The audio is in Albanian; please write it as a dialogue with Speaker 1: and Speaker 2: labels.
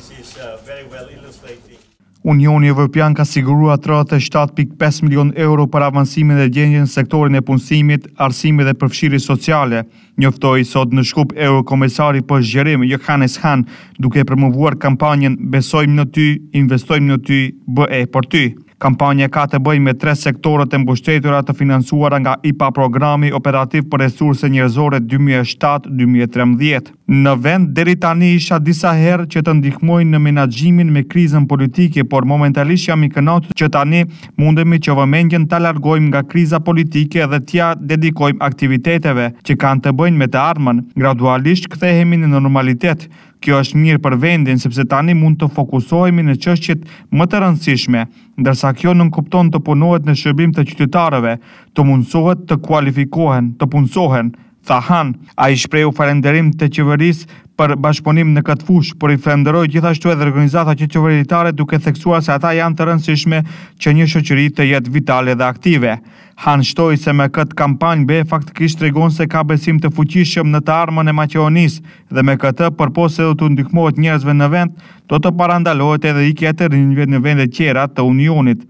Speaker 1: Uh,
Speaker 2: Unioni Evropian ka sigurua 37.5 milion euro për avansimin dhe gjenjen sektorin e punësimit, arsimit dhe përfshiri sociale, njoftoj sot në shkup Eurokomisari për zgjerim Johannes Han, duke përmëvuar kampanjen Besojmë në ty, investojmë në ty, bë e për ty. Kampanja ka të bëjë me tre sektorët e mbështetura të finansuar nga IPA programi operativ për resurse njërzore 2007-2013. Në vend deri tani isha disa herë që të ndihmojnë në menaxhimin me krizën politike, por momentalisht jam i kënaqur që tani mundemi që vëmendjen ta largojmë nga kriza politike dhe t'ia dedikojmë aktiviteteve që kanë të bëjnë me të armën. Gradualisht kthehemi në normalitet. Kjo është mirë për vendin sepse tani mund të fokusohemi në çështjet më të rëndësishme, ndërsa kjo nën kupton të punohet në shërbim të qytetarëve, të mundsohet të kualifikohen, të punësohen tha Han, a i shpreju farenderim të qeveris për bashkëponim në këtë fush, por i falenderoj gjithashtu edhe organizata që qeveritare duke theksuar se ata janë të rëndësishme që një shoqëri të jetë vitale dhe aktive. Han shtoi se me këtë kampanjë be faktikisht tregon se ka besim të fuqishëm në të armën e maqeonis dhe me këtë përpose do të ndihmohet njërzve në vend, do të parandalohet edhe i kjetër një rinjve në vende qera të Unionit.